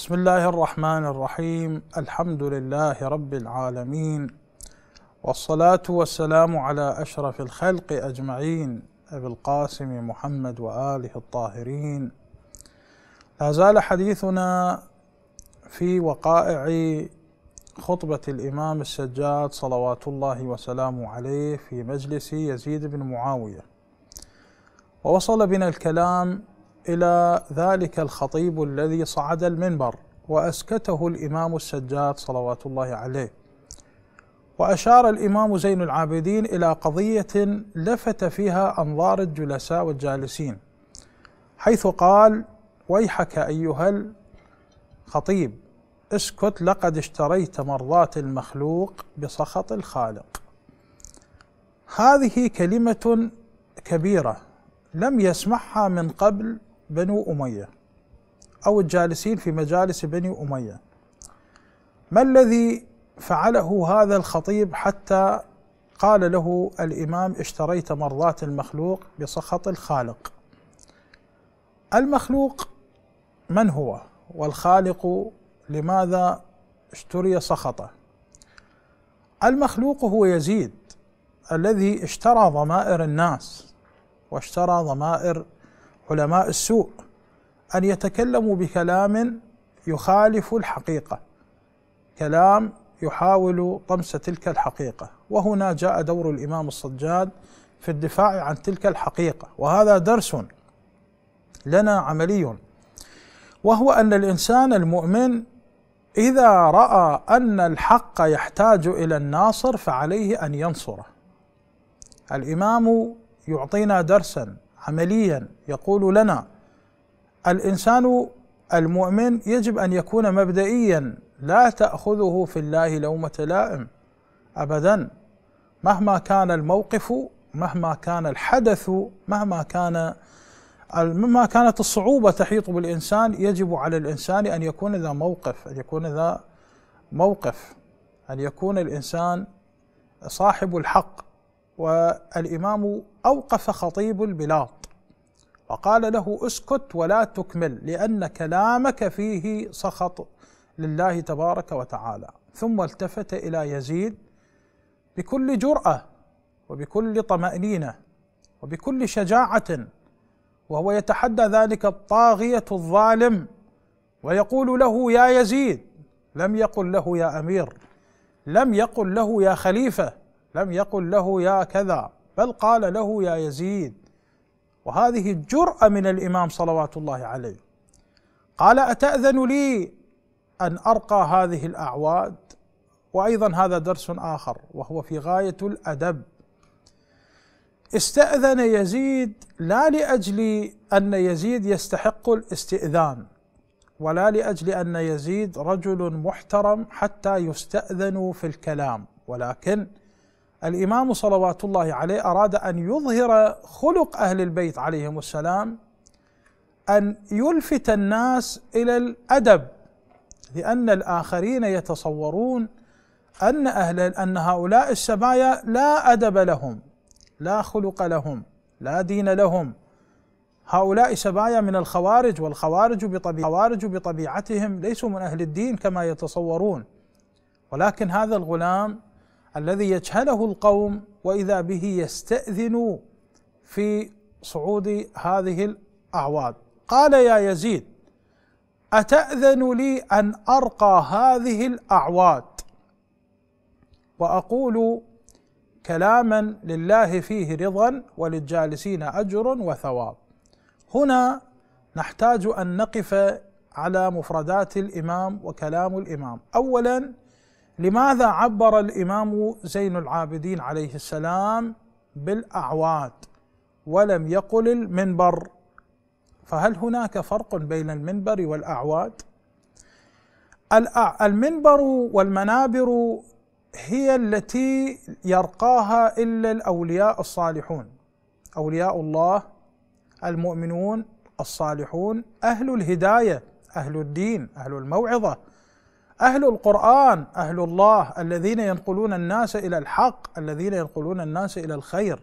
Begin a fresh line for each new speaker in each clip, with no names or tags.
بسم الله الرحمن الرحيم الحمد لله رب العالمين والصلاة والسلام على أشرف الخلق أجمعين أبي القاسم محمد وآله الطاهرين لا زال حديثنا في وقائع خطبة الإمام السجاد صلوات الله وسلامه عليه في مجلس يزيد بن معاوية ووصل بنا الكلام إلى ذلك الخطيب الذي صعد المنبر وأسكته الإمام السجاد صلوات الله عليه وأشار الإمام زين العابدين إلى قضية لفت فيها أنظار الجلساء والجالسين حيث قال ويحك أيها الخطيب اسكت لقد اشتريت مرضاة المخلوق بسخط الخالق هذه كلمة كبيرة لم يسمعها من قبل بنو أمية أو الجالسين في مجالس بني أمية ما الذي فعله هذا الخطيب حتى قال له الإمام اشتريت مرضاة المخلوق بسخط الخالق المخلوق من هو والخالق لماذا اشتري سخطه المخلوق هو يزيد الذي اشترى ضمائر الناس واشترى ضمائر علماء السوء ان يتكلموا بكلام يخالف الحقيقه كلام يحاول طمس تلك الحقيقه وهنا جاء دور الامام الصجاد في الدفاع عن تلك الحقيقه وهذا درس لنا عملي وهو ان الانسان المؤمن اذا راى ان الحق يحتاج الى الناصر فعليه ان ينصره الامام يعطينا درسا عمليا يقول لنا الانسان المؤمن يجب ان يكون مبدئيا لا تاخذه في الله لومه لائم ابدا مهما كان الموقف مهما كان الحدث مهما كان مهما كانت الصعوبة تحيط بالإنسان يجب على الإنسان أن يكون ذا موقف أن يكون ذا موقف أن يكون الإنسان صاحب الحق والإمام أوقف خطيب البلاط وقال له اسكت ولا تكمل لأن كلامك فيه سخط لله تبارك وتعالى ثم التفت إلى يزيد بكل جرأة وبكل طمأنينة وبكل شجاعة وهو يتحدى ذلك الطاغية الظالم ويقول له يا يزيد لم يقل له يا أمير لم يقل له يا خليفة لم يقل له يا كذا بل قال له يا يزيد وهذه الجرأة من الإمام صلوات الله عليه قال أتأذن لي أن أرقى هذه الأعواد وأيضا هذا درس آخر وهو في غاية الأدب استأذن يزيد لا لأجل أن يزيد يستحق الاستئذان ولا لأجل أن يزيد رجل محترم حتى يستأذن في الكلام ولكن الإمام صلوات الله عليه أراد أن يظهر خلق أهل البيت عليهم السلام أن يلفت الناس إلى الأدب لأن الآخرين يتصورون أن أهل أن هؤلاء السبايا لا أدب لهم لا خلق لهم لا دين لهم هؤلاء سبايا من الخوارج والخوارج بطبيعة الخوارج بطبيعتهم ليسوا من أهل الدين كما يتصورون ولكن هذا الغلام الذي يجهله القوم واذا به يستاذن في صعود هذه الاعواد قال يا يزيد اتاذن لي ان ارقى هذه الاعواد واقول كلاما لله فيه رضا وللجالسين اجر وثواب هنا نحتاج ان نقف على مفردات الامام وكلام الامام اولا لماذا عبر الامام زين العابدين عليه السلام بالاعواد ولم يقل المنبر فهل هناك فرق بين المنبر والاعواد المنبر والمنابر هي التي يرقاها الا الاولياء الصالحون اولياء الله المؤمنون الصالحون اهل الهدايه اهل الدين اهل الموعظه اهل القران اهل الله الذين ينقلون الناس الى الحق الذين ينقلون الناس الى الخير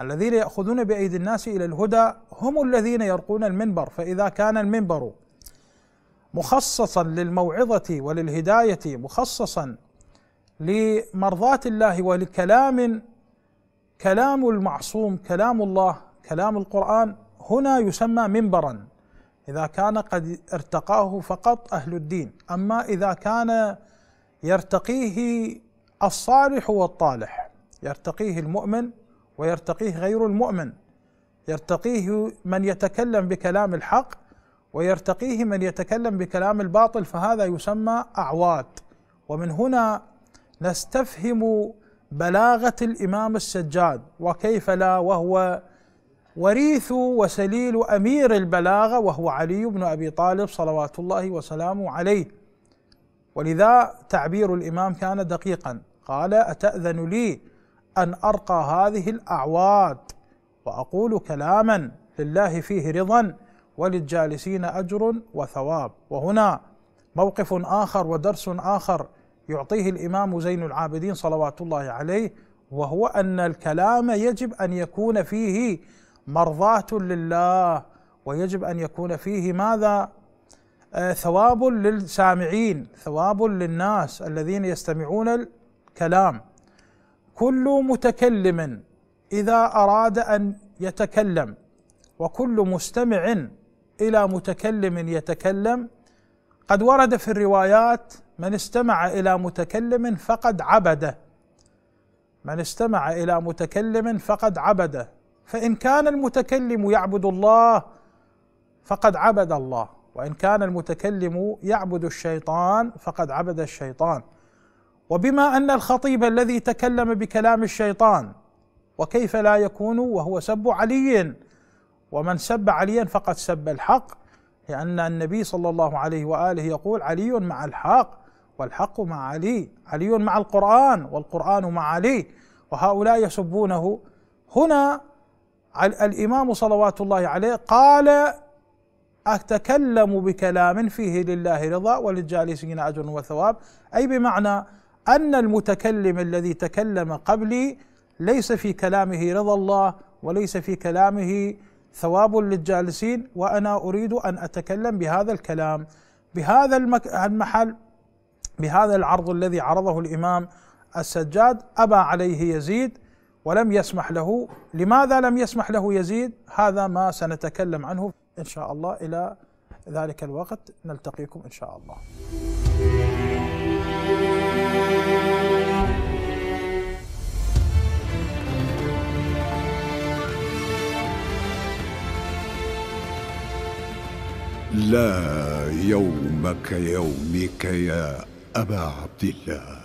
الذين ياخذون بايدي الناس الى الهدى هم الذين يرقون المنبر فاذا كان المنبر مخصصا للموعظه وللهدايه مخصصا لمرضاه الله ولكلام كلام المعصوم كلام الله كلام القران هنا يسمى منبرا إذا كان قد ارتقاه فقط أهل الدين أما إذا كان يرتقيه الصالح والطالح يرتقيه المؤمن ويرتقيه غير المؤمن يرتقيه من يتكلم بكلام الحق ويرتقيه من يتكلم بكلام الباطل فهذا يسمى أعواد ومن هنا نستفهم بلاغة الإمام السجاد وكيف لا وهو وريث وسليل امير البلاغه وهو علي بن ابي طالب صلوات الله وسلامه عليه ولذا تعبير الامام كان دقيقا قال اتاذن لي ان ارقى هذه الاعواد واقول كلاما لله فيه رضا وللجالسين اجر وثواب وهنا موقف اخر ودرس اخر يعطيه الامام زين العابدين صلوات الله عليه وهو ان الكلام يجب ان يكون فيه مرضاة لله ويجب ان يكون فيه ماذا؟ آه، ثواب للسامعين، ثواب للناس الذين يستمعون الكلام. كل متكلم اذا اراد ان يتكلم وكل مستمع الى متكلم يتكلم قد ورد في الروايات من استمع الى متكلم فقد عبده من استمع الى متكلم فقد عبده فإن كان المتكلم يعبد الله فقد عبد الله وإن كان المتكلم يعبد الشيطان فقد عبد الشيطان وبما أن الخطيب الذي تكلم بكلام الشيطان وكيف لا يكون وهو سب علي ومن سب عليا فقد سب الحق لأن النبي صلى الله عليه وآله يقول علي مع الحق والحق مع علي علي مع القرآن والقرآن مع علي وهؤلاء يسبونه هنا الامام صلوات الله عليه قال اتكلم بكلام فيه لله رضا وللجالسين اجر وثواب اي بمعنى ان المتكلم الذي تكلم قبلي ليس في كلامه رضا الله وليس في كلامه ثواب للجالسين وانا اريد ان اتكلم بهذا الكلام بهذا المحل بهذا العرض الذي عرضه الامام السجاد ابى عليه يزيد ولم يسمح له لماذا لم يسمح له يزيد هذا ما سنتكلم عنه إن شاء الله إلى ذلك الوقت نلتقيكم إن شاء الله لا يومك يومك يا أبا عبد الله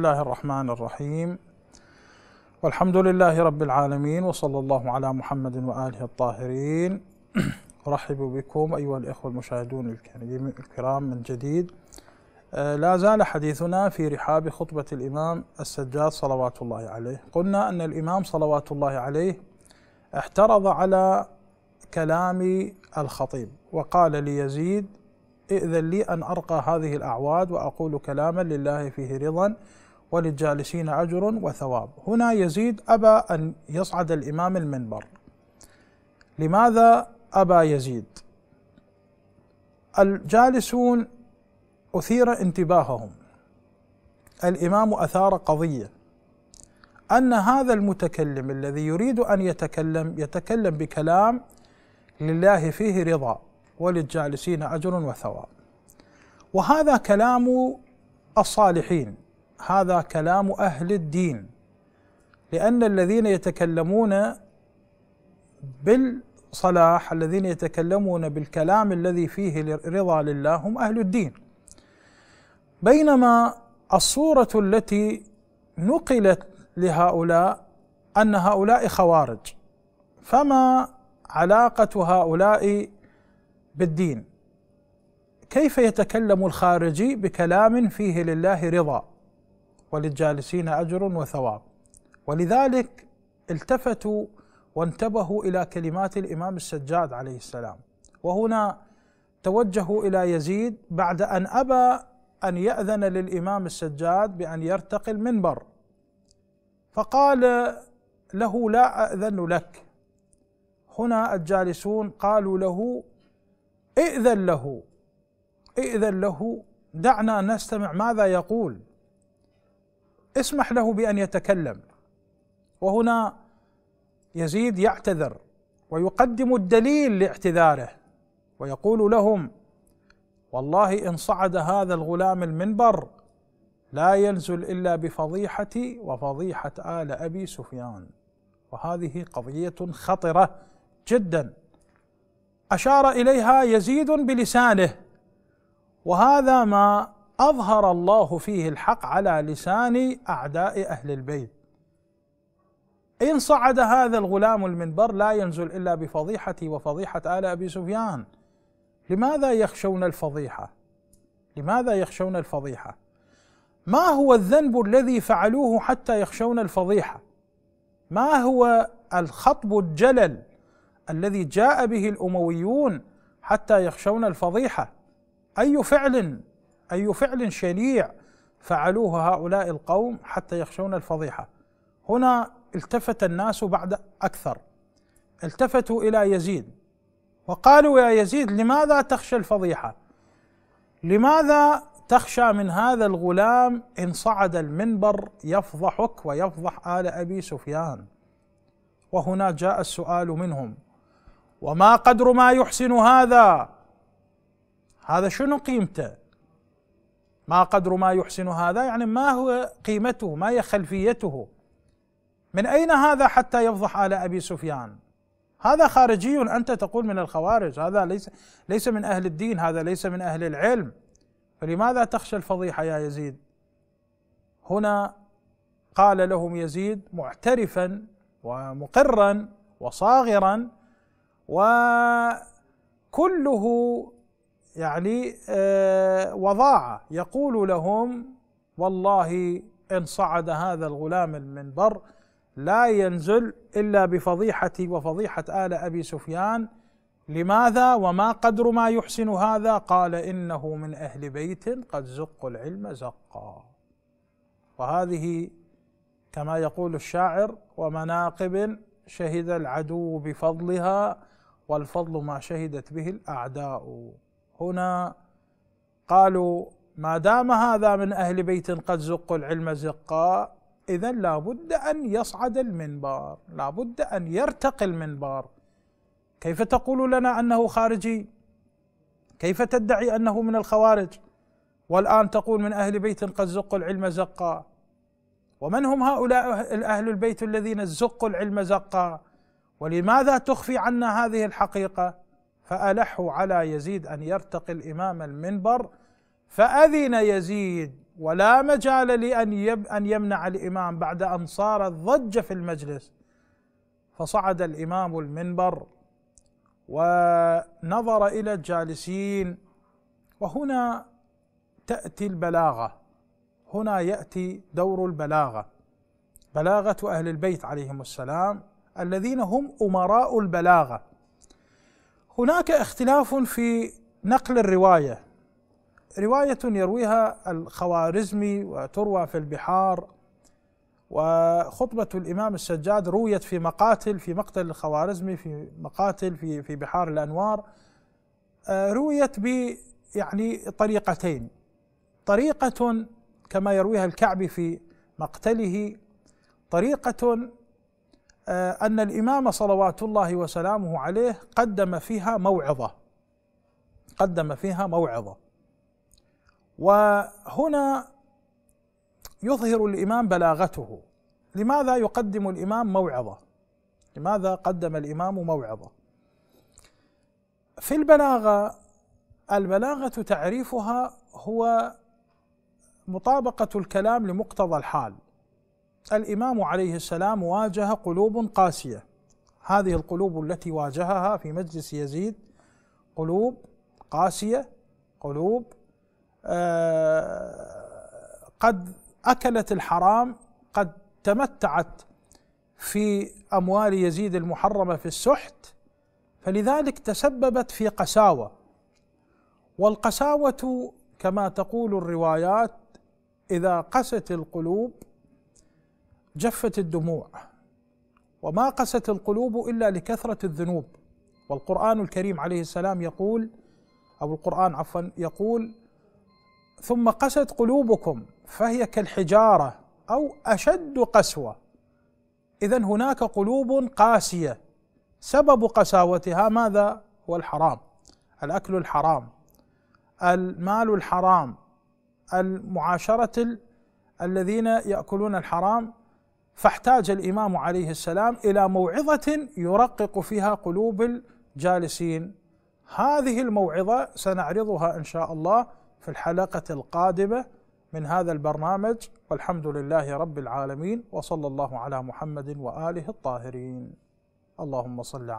الله الرحمن الرحيم والحمد لله رب العالمين وصلى الله على محمد وآله الطاهرين أرحب بكم أيها الإخوة المشاهدون الكرام من جديد لا زال حديثنا في رحاب خطبة الإمام السجاد صلوات الله عليه قلنا أن الإمام صلوات الله عليه احترض على كلام الخطيب وقال ليزيد ائذن لي أن أرقى هذه الأعواد وأقول كلاما لله فيه رضا وللجالسين أجر وثواب هنا يزيد أبى أن يصعد الإمام المنبر لماذا أبى يزيد الجالسون أثير انتباههم الإمام أثار قضية أن هذا المتكلم الذي يريد أن يتكلم يتكلم بكلام لله فيه رضا وللجالسين أجر وثواب وهذا كلام الصالحين هذا كلام اهل الدين لان الذين يتكلمون بالصلاح الذين يتكلمون بالكلام الذي فيه رضا لله هم اهل الدين بينما الصوره التي نقلت لهؤلاء ان هؤلاء خوارج فما علاقه هؤلاء بالدين كيف يتكلم الخارجي بكلام فيه لله رضا وللجالسين أجر وثواب ولذلك التفتوا وانتبهوا إلى كلمات الإمام السجاد عليه السلام وهنا توجهوا إلى يزيد بعد أن أبى أن يأذن للإمام السجاد بأن يرتقي المنبر فقال له لا أذن لك هنا الجالسون قالوا له ائذن له ائذن له دعنا نستمع ماذا يقول اسمح له بأن يتكلم وهنا يزيد يعتذر ويقدم الدليل لاعتذاره ويقول لهم والله إن صعد هذا الغلام المنبر لا ينزل إلا بفضيحتي وفضيحة آل أبي سفيان وهذه قضية خطرة جدا أشار إليها يزيد بلسانه وهذا ما أظهر الله فيه الحق على لسان أعداء أهل البيت إن صعد هذا الغلام المنبر لا ينزل إلا بفضيحتي وفضيحة آل أبي سفيان لماذا يخشون الفضيحة لماذا يخشون الفضيحة ما هو الذنب الذي فعلوه حتى يخشون الفضيحة ما هو الخطب الجلل الذي جاء به الأمويون حتى يخشون الفضيحة أي فعل أي فعل شنيع فعلوه هؤلاء القوم حتى يخشون الفضيحة هنا التفت الناس بعد أكثر التفتوا إلى يزيد وقالوا يا يزيد لماذا تخشى الفضيحة لماذا تخشى من هذا الغلام إن صعد المنبر يفضحك ويفضح آل أبي سفيان وهنا جاء السؤال منهم وما قدر ما يحسن هذا هذا شنو قيمته ما قدر ما يحسن هذا يعني ما هو قيمته ما هي خلفيته من أين هذا حتى يفضح آل أبي سفيان هذا خارجي أنت تقول من الخوارج هذا ليس ليس من أهل الدين هذا ليس من أهل العلم فلماذا تخشى الفضيحة يا يزيد هنا قال لهم يزيد معترفا ومقرا وصاغرا وكله يعني آه، وضاعة يقول لهم والله إن صعد هذا الغلام المنبر لا ينزل إلا بفضيحتي وفضيحة آل أبي سفيان لماذا وما قدر ما يحسن هذا قال إنه من أهل بيت قد زقوا العلم زقا وهذه كما يقول الشاعر ومناقب شهد العدو بفضلها والفضل ما شهدت به الأعداء هنا قالوا ما دام هذا من أهل بيت قد زقوا العلم زقا إذا لابد أن يصعد المنبر لابد أن يرتقي المنبر كيف تقول لنا أنه خارجي كيف تدعي أنه من الخوارج والآن تقول من أهل بيت قد زقوا العلم زقا ومن هم هؤلاء أهل البيت الذين زقوا العلم زقا ولماذا تخفي عنا هذه الحقيقة فألحوا على يزيد أن يرتقي الإمام المنبر فأذن يزيد ولا مجال لأن يب أن يمنع الإمام بعد أن صارت ضجة في المجلس فصعد الإمام المنبر ونظر إلى الجالسين وهنا تأتي البلاغة هنا يأتي دور البلاغة بلاغة أهل البيت عليهم السلام الذين هم أمراء البلاغة هناك اختلاف في نقل الروايه روايه يرويها الخوارزمي وتروى في البحار وخطبه الامام السجاد رويت في مقاتل في مقتل الخوارزمي في مقاتل في في بحار الانوار آه، رويت ب يعني طريقتين طريقه كما يرويها الكعبي في مقتله طريقه آه، أن الإمام صلوات الله وسلامه عليه قدم فيها موعظة قدم فيها موعظة وهنا يظهر الإمام بلاغته لماذا يقدم الإمام موعظة لماذا قدم الإمام موعظة في البلاغة البلاغة تعريفها هو مطابقة الكلام لمقتضى الحال الإمام عليه السلام واجه قلوب قاسية هذه القلوب التي واجهها في مجلس يزيد قلوب قاسية قلوب آه، قد أكلت الحرام قد تمتعت في أموال يزيد المحرمة في السحت فلذلك تسببت في قساوة والقساوة كما تقول الروايات إذا قست القلوب جفت الدموع وما قست القلوب الا لكثره الذنوب والقران الكريم عليه السلام يقول او القران عفوا يقول ثم قست قلوبكم فهي كالحجاره او اشد قسوه اذا هناك قلوب قاسيه سبب قساوتها ماذا هو الحرام الاكل الحرام المال الحرام المعاشره الذين ياكلون الحرام فاحتاج الامام عليه السلام الى موعظه يرقق فيها قلوب الجالسين هذه الموعظه سنعرضها ان شاء الله في الحلقه القادمه من هذا البرنامج والحمد لله رب العالمين وصلى الله على محمد واله الطاهرين اللهم صل على